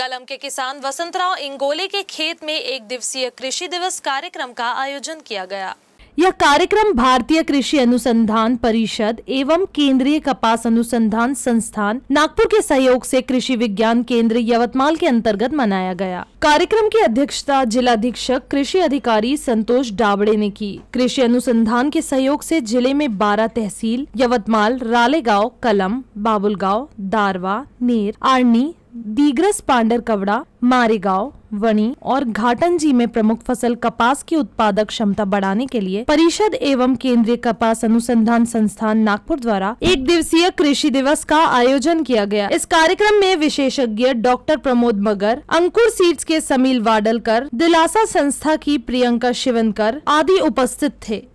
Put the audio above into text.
कलम के किसान वसंतराव इंगोले के खेत में एक दिवसीय कृषि दिवस कार्यक्रम का आयोजन किया गया यह कार्यक्रम भारतीय कृषि अनुसंधान परिषद एवं केंद्रीय कपास अनुसंधान संस्थान नागपुर के सहयोग से कृषि विज्ञान केंद्र यवतमाल के अंतर्गत मनाया गया कार्यक्रम की अध्यक्षता जिला अधीक्षक कृषि अधिकारी संतोष डाबड़े ने की कृषि अनुसंधान के सहयोग से जिले में 12 तहसील यवतमाल रालेगांव कलम बाबुलगांव दारवा नेर आर्नी दीग्रस पांडर कवड़ा मारेगांव वणी और घाटनजी में प्रमुख फसल कपास की उत्पादक क्षमता बढ़ाने के लिए परिषद एवं केंद्रीय कपास अनुसंधान संस्थान नागपुर द्वारा एक दिवसीय कृषि दिवस का आयोजन किया गया इस कार्यक्रम में विशेषज्ञ डॉक्टर प्रमोद मगर अंकुर सीड्स के समील वाडलकर दिलासा संस्था की प्रियंका शिवनकर आदि उपस्थित थे